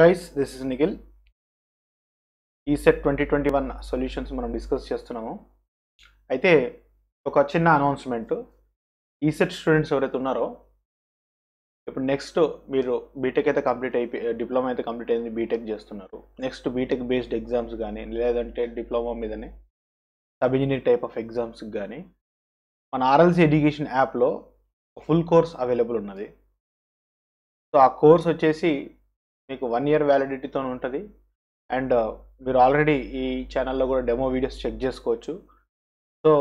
Guys this is Nikhil ఈ set twenty twenty one solutions మనం discuss చేస్తున్నాము అయితే ఒక చిన్న అనౌన్స్మెంట్ ఈ సెట్ స్టూడెంట్స్ ఎవరైతే ఉన్నారో ఇప్పుడు నెక్స్ట్ మీరు బీటెక్ అయితే కంప్లీట్ అయిపోయి డిప్లొమా అయితే కంప్లీట్ అయింది బీటెక్ చేస్తున్నారు నెక్స్ట్ బీటెక్ బేస్డ్ ఎగ్జామ్స్ కానీ లేదంటే డిప్లొమా మీదనే సబ్ ఇంజనీర్ టైప్ ఆఫ్ ఎగ్జామ్స్కి కానీ మన ఆర్ఎల్సీ ఎడ్యుకేషన్ యాప్లో ఫుల్ కోర్స్ అవైలబుల్ ఉన్నది సో ఆ కోర్స్ వచ్చేసి మీకు వన్ ఇయర్ వ్యాలిడిటీతో ఉంటుంది అండ్ మీరు ఆల్రెడీ ఈ ఛానల్లో కూడా డెమో వీడియోస్ చెక్ చేసుకోవచ్చు సో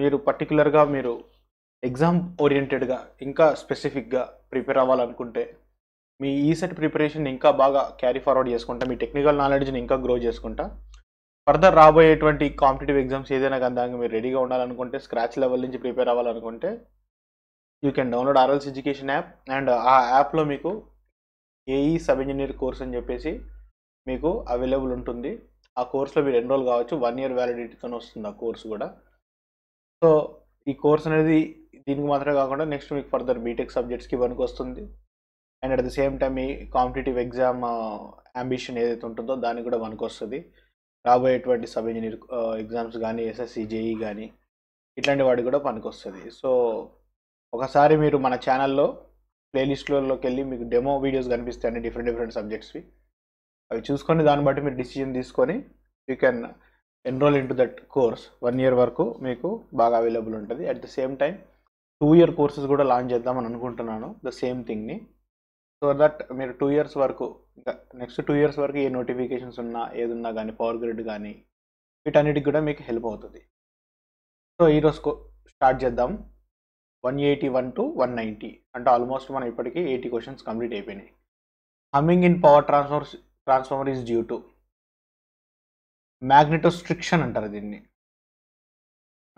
మీరు పర్టికులర్గా మీరు ఎగ్జామ్ ఓరియంటెడ్గా ఇంకా స్పెసిఫిక్గా ప్రిపేర్ అవ్వాలనుకుంటే మీ ఈసెట్ e ప్రిపరేషన్ ఇంకా బాగా క్యారీ ఫార్వర్డ్ చేసుకుంటా మీ టెక్నికల్ నాలెడ్జ్ని ఇంకా గ్రో చేసుకుంటా ఫర్దర్ రాబోయేటువంటి కాంపిటేటివ్ ఎగ్జామ్స్ ఏదైనా కానీ దానికి మీరు రెడీగా ఉండాలనుకుంటే స్క్రాచ్ లెవెల్ నుంచి ప్రిపేర్ అవ్వాలనుకుంటే you can download RLS education app and ఆ యాప్లో మీకు ఏఈ సబ్ ఇంజనీర్ కోర్స్ అని చెప్పేసి మీకు అవైలబుల్ ఉంటుంది ఆ కోర్సులో మీరు ఎన్రోల్ కావచ్చు వన్ ఇయర్ వ్యాలిడిటీతో వస్తుంది ఆ కోర్స్ కూడా సో ఈ కోర్స్ అనేది దీనికి మాత్రమే కాకుండా నెక్స్ట్ మీకు ఫర్దర్ బీటెక్ సబ్జెక్ట్స్కి పనికి వస్తుంది and at the same time ఈ కాంపిటేటివ్ ఎగ్జామ్ అంబిషన్ ఏదైతే ఉంటుందో దానికి కూడా పనికి వస్తుంది రాబోయేటువంటి సబ్ ఇంజనీర్ ఎగ్జామ్స్ కానీ ఎస్ఎస్సి జేఈ కానీ ఇట్లాంటి వాటికి కూడా పనికి వస్తుంది సో ఒకసారి మీరు మన ఛానల్లో ప్లేలిస్ట్లలోకి వెళ్ళి మీకు డెమో వీడియోస్ కనిపిస్తాయండి డిఫరెంట్ డిఫరెంట్ సబ్జెక్ట్స్వి అవి చూసుకొని దాన్ని బట్టి మీరు డిసిజన్ తీసుకొని you can enroll in to that course one year వరకు మీకు బాగా అవైలబుల్ ఉంటుంది at the same time two year courses కూడా లాంచ్ చేద్దామని అనుకుంటున్నాను ద సేమ్ థింగ్ని సో దట్ మీరు టూ ఇయర్స్ వరకు నెక్స్ట్ టూ ఇయర్స్ వరకు ఏ నోటిఫికేషన్స్ ఉన్నా ఏది ఉన్నా కానీ పవర్ గ్రిడ్ కానీ వీటన్నిటికి కూడా మీకు హెల్ప్ అవుతుంది సో ఈరోజు స్టార్ట్ చేద్దాం one eighty one to one ninety అంటే ఆల్మోస్ట్ మనం ఇప్పటికీ ఎయిటీ క్వశ్చన్స్ కంప్లీట్ అయిపోయినాయి humming in power transformers transformer is due to magnetostriction అంటారు దీన్ని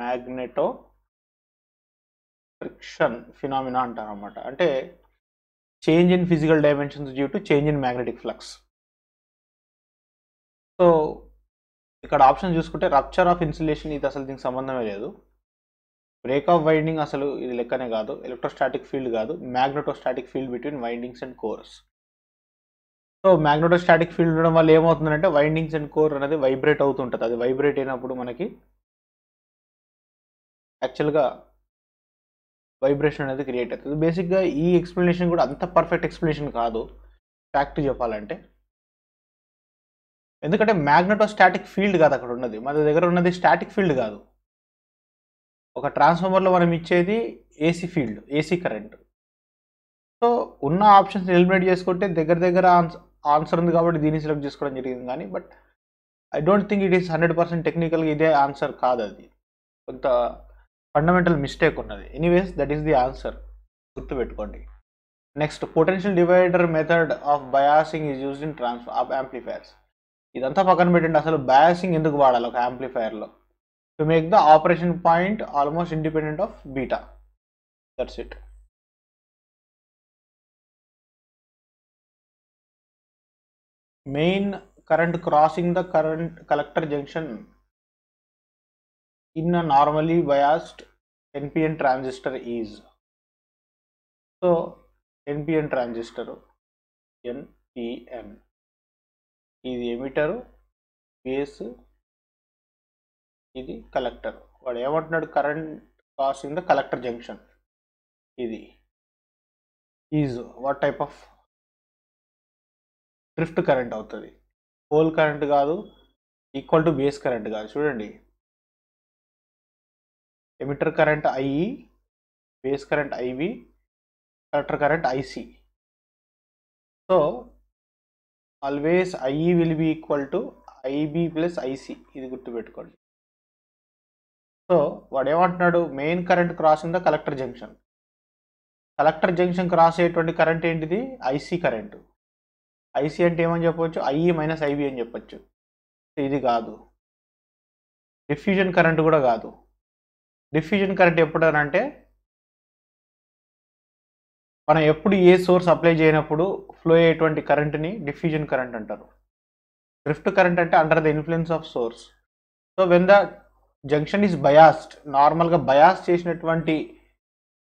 మ్యాగ్నెటో ఫ్రిక్షన్ ఫినామినా అంటారు అనమాట అంటే change in physical dimensions due to change in magnetic flux so ఇక్కడ ఆప్షన్ చూసుకుంటే రప్చర్ ఆఫ్ ఇన్సులేషన్ ఇది అసలు దీనికి సంబంధమే లేదు బ్రేక్ ఆఫ్ వైండింగ్ అసలు ఇది లెక్కనే కాదు ఎలక్ట్రోస్టాటిక్ ఫీల్డ్ కాదు magnetostatic field between windings and cores so magnetostatic field ఉండడం వల్ల ఏమవుతుందంటే వైండింగ్స్ అండ్ కోర్ అనేది వైబ్రేట్ అవుతుంటుంది అది వైబ్రేట్ అయినప్పుడు మనకి యాక్చువల్గా వైబ్రేషన్ అనేది క్రియేట్ అవుతుంది బేసిక్గా ఈ ఎక్స్ప్లెనేషన్ కూడా అంత పర్ఫెక్ట్ ఎక్స్ప్లెనేషన్ కాదు ఫ్యాక్ట్ చెప్పాలంటే ఎందుకంటే స్టాటిక్ ఫీల్డ్ కాదు అక్కడ ఉన్నది మన దగ్గర ఉన్నది స్టాటిక్ ఫీల్డ్ కాదు ఒక ట్రాన్స్ఫార్మర్లో మనం ఇచ్చేది AC field AC current so ఉన్న ఆప్షన్స్ ఎలిమినేట్ చేసుకుంటే దగ్గర దగ్గర ఆన్సర్ ఉంది కాబట్టి దీన్ని సెలెక్ట్ చేసుకోవడం జరిగింది కానీ but I don't think it is hundred percent టెక్నికల్గా ఇదే ఆన్సర్ కాదు అది కొంత ఫండమెంటల్ మిస్టేక్ ఉన్నది anyways that is the answer గుర్తుపెట్టుకోండి next potential divider method of biasing is used in transfer of amplifiers ఇదంతా పక్కన పెట్టండి అసలు బయాసింగ్ ఎందుకు వాడాలి ఒక యాంప్లిఫైర్లో to make the operation point almost independent of beta. That's it. Main current crossing the current collector junction in a normally biased NPN transistor is. So NPN transistor NPN is emitter base ఇది collector వాడు ఏమంటున్నాడు current cast in the collector junction ఇది is what type of drift current అవుతుంది pole current కాదు equal to base current కాదు చూడండి emitter current IE base current IV collector current IC so always IE will be equal to IB plus IC ఇది గుర్తుపెట్టుకోండి so వాడు ఏమంటున్నాడు main current crossing the collector junction collector junction cross అయ్యేటువంటి current ఏంటిది IC current IC అంటే ఏమని చెప్పవచ్చు IE minus IB అని చెప్పచ్చు ఇది కాదు డిఫ్యూజన్ కరెంట్ కూడా కాదు డిఫ్యూజన్ కరెంట్ ఎప్పుడనంటే మనం ఎప్పుడు ఏ సోర్స్ అప్లై చేయనప్పుడు ఫ్లో అయ్యేటువంటి కరెంట్ని డిఫ్యూజన్ కరెంట్ అంటారు డ్రిఫ్ట్ కరెంట్ అంటే under the influence of source so when the junction is biased నార్మల్గా బయాస్ చేసినటువంటి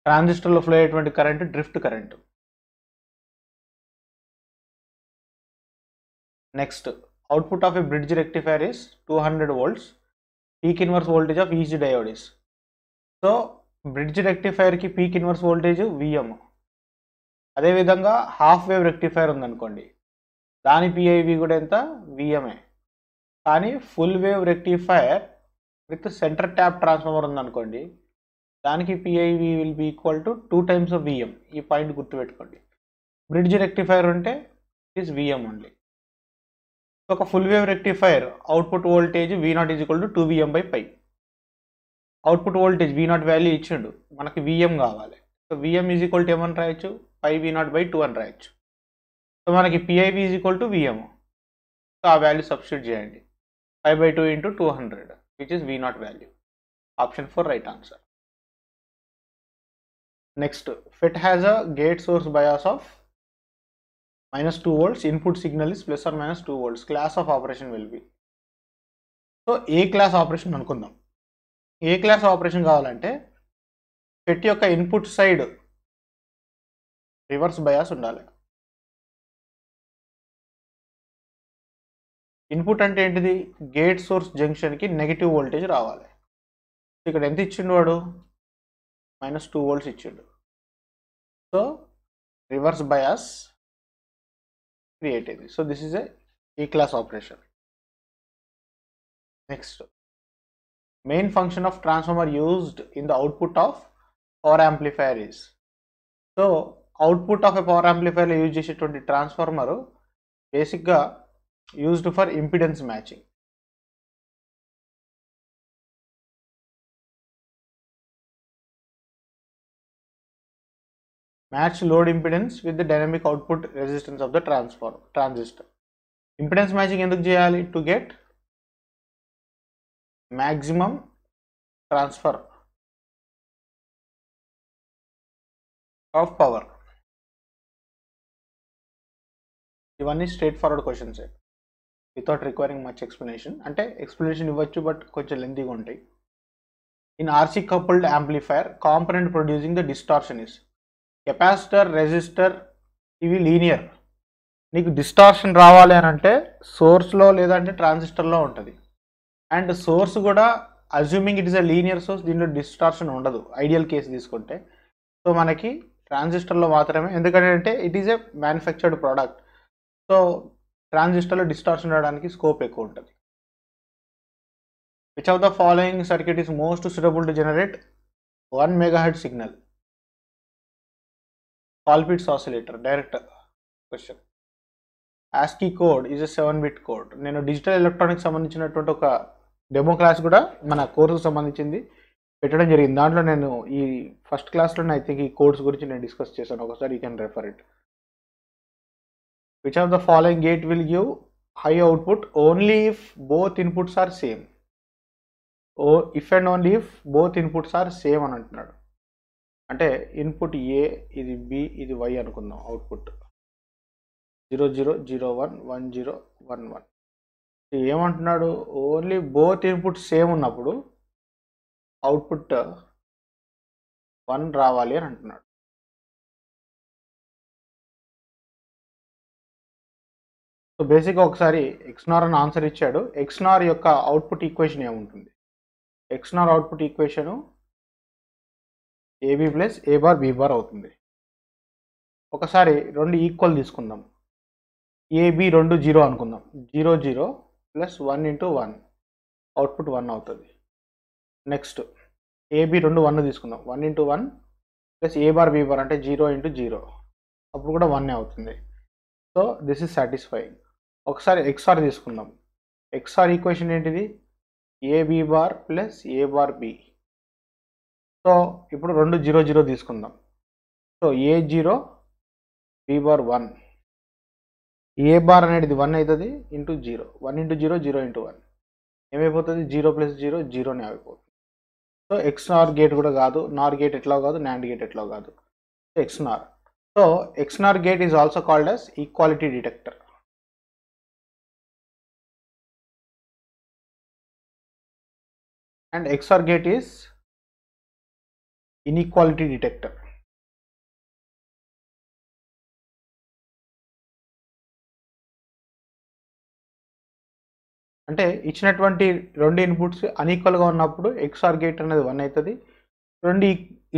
ట్రాన్సిస్టర్లో ఫ్లో అయ్యేటువంటి current drift current next output of a bridge rectifier is two hundred volts peak inverse voltage of is diode is so bridge రెక్టిఫైర్కి peak inverse voltage VM అదేవిధంగా half wave rectifier ఉందనుకోండి దాని PIV కూడా ఎంత విఎంఏ కానీ full wave rectifier with centre tap transformer ఉందనుకోండి దానికి PIV will be equal to two times of VM ఈ పాయింట్ గుర్తుపెట్టుకోండి బ్రిడ్జ్ రెక్టిఫైర్ ఉంటే ఇట్ ఈస్ విఎం ఓన్లీ ఒక full wave rectifier output voltage V naught is equal to two VM by pi output voltage V naught value ఇచ్చిండు మనకి VM కావాలి so VM is equal to ఏమని రాయొచ్చు pi V naught by two అని రాయొచ్చు so మనకి పిఐవి is equal to VM so ఆ value substitute చేయండి five by two into two hundred which is V naught value. Option 4 right answer. Next, FET has a gate source bias of minus 2 volts, input signal is plus or minus 2 volts, class of operation will be. So A class operation అనుకుందాం A class operation కావాలంటే పెట్టి యొక్క input side reverse bias ఉండాలి input అంటే ఏంటిది gate source జంక్షన్కి negative voltage రావాలి ఇక్కడ ఎంత ఇచ్చిండు వాడు మైనస్ టూ వోల్ట్స్ ఇచ్చిండు సో రివర్స్ బయాస్ క్రియేట్ అయింది సో దిస్ ఈజ్ ఏ ఈ class operation next main function of transformer used in the output of power amplifier is so output of a power యాంప్లిఫైర్లో use చేసేటువంటి transformer బేసిక్గా used for impedance matching. Match load impedance with the dynamic output resistance of the transform transistor. Impedance matching ఎందుకు చేయాలి to get maximum transfer of power one is straightforward question. Without requiring much explanation అంటే explanation ఇవ్వచ్చు but కొంచెం లెందీగా ఉంటాయి in RC coupled amplifier component producing the distortion is capacitor resistor ఇవి linear నీకు distortion రావాలి అని అంటే సోర్స్లో లేదంటే ట్రాన్సిస్టర్లో ఉంటుంది అండ్ సోర్స్ కూడా assuming it is a linear source దీనిలో డిస్టార్షన్ ఉండదు ఐడియల్ కేసు తీసుకుంటే సో మనకి ట్రాన్సిస్టర్లో మాత్రమే ఎందుకంటే it is a manufactured product so ట్రాన్సిస్టర్లో డిస్టార్షన్ రావడానికి స్కోప్ ఎక్కువ ఉంటుంది which of the following circuit is most suitable to generate one megahertz signal Colpitts oscillator direct question ASCII code is a seven bit code నేను digital electronics సంబంధించినటువంటి ఒక demo class కూడా మన కోర్సుకు సంబంధించింది పెట్టడం జరిగింది దాంట్లో నేను ఈ ఫస్ట్ క్లాస్లోనే ఐ థింక్ ఈ కోడ్స్ గురించి నేను డిస్కస్ చేశాను ఒకసారి you can refer it which of the following gate will give high output only if both inputs are same oh, if and only if both inputs are same అని అంటున్నాడు అంటే input ఏ ఇది B ఇది Y అనుకుందాం output zero zero zero one one zero one one ఏమంటున్నాడు only both input same ఉన్నప్పుడు output one రావాలి అని అంటున్నాడు సో బేసిక్గా ఒకసారి ఎక్స్నార్ అని ఆన్సర్ ఇచ్చాడు ఎక్స్నార్ యొక్క అవుట్పుట్ ఈక్వేషన్ ఏముంటుంది XNOR output equation AB plus A bar B bar అవుతుంది ఒకసారి రెండు ఈక్వల్ తీసుకుందాం ఏబి రెండు జీరో అనుకుందాం zero zero plus one into one output one అవుతుంది నెక్స్ట్ ఏబి రెండు వన్ తీసుకుందాం one into one plus A bar B bar అంటే జీరో ఇంటూ జీరో అప్పుడు కూడా వన్నే అవుతుంది సో దిస్ ఇస్ సాటిస్ఫైయింగ్ ఒకసారి ఎక్స్ఆర్ తీసుకుందాం ఎక్స్ఆర్ ఈక్వేషన్ ఏంటిది AB bar plus A bar B so ఇప్పుడు రెండు జీరో జీరో తీసుకుందాం so A zero B bar one A bar అనేది వన్ అవుతుంది into zero one into zero zero into one ఏమైపోతుంది zero plus zero జీరోనే ఆగిపోతుంది so XNOR gate కూడా కాదు నార్ గేట్ ఎట్లా కాదు నాండ్ గేట్ ఎట్లా కాదు XNOR so XNOR gate is also called as equality detector and XOR gate is inequality detector. అంటే ఇచ్చినటువంటి రెండు ఇన్పుట్స్ అన్ఈక్వల్గా ఉన్నప్పుడు ఎక్స్ఆర్ గేట్ అనేది వన్ అవుతుంది రెండు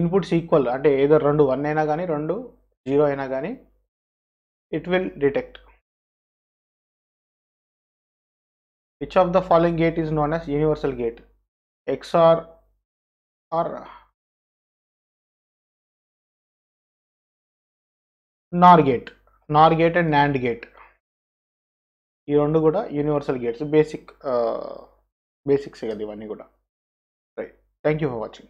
ఇన్పుట్స్ ఈక్వల్ అంటే ఏదో రెండు వన్ అయినా కానీ రెండు జీరో అయినా కానీ it will detect which of the following gate is known as universal gate XOR or NOR gate, NOR gate and NAND gate. ఈ రెండు కూడా యూనివర్సల్ గేట్స్ బేసిక్ బేసిక్స్ కదా ఇవన్నీ కూడా right thank you for watching